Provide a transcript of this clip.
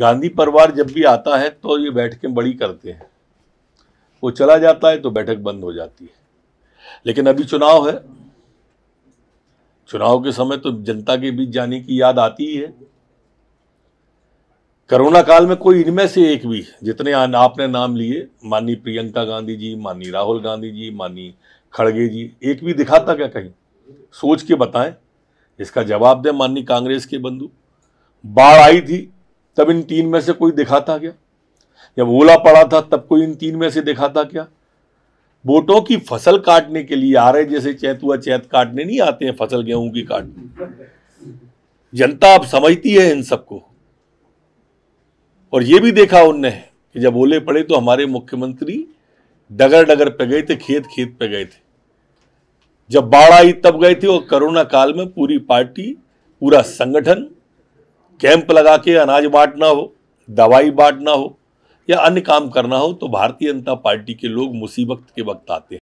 गांधी परिवार जब भी आता है तो ये बैठकें बड़ी करते हैं वो चला जाता है तो बैठक बंद हो जाती है लेकिन अभी चुनाव है चुनाव के समय तो जनता के बीच जाने की याद आती ही है कोरोना काल में कोई इनमें से एक भी जितने आपने नाम लिए माननीय प्रियंका गांधी जी माननीय राहुल गांधी जी माननीय खड़गे जी एक भी दिखाता क्या कहीं सोच के बताएं इसका जवाब दें माननीय कांग्रेस के बंधु बाढ़ आई थी तब इन तीन में से कोई दिखाता क्या जब ओला पड़ा था तब कोई इन तीन में से दिखाता क्या बोटों की फसल काटने के लिए आ रहे जैसे चैतुआ चैत काटने नहीं आते हैं फसल गेहूं की काटने जनता अब समझती है इन सबको और ये भी देखा उनने कि जब ओले पड़े तो हमारे मुख्यमंत्री डगर डगर पे गए थे खेत खेत पे गए थे जब बाढ़ आई तब गए थे और कोरोना काल में पूरी पार्टी पूरा संगठन कैंप लगा के अनाज बांटना हो दवाई बांटना हो या अन्य काम करना हो तो भारतीय जनता पार्टी के लोग मुसीबत के वक्त आते हैं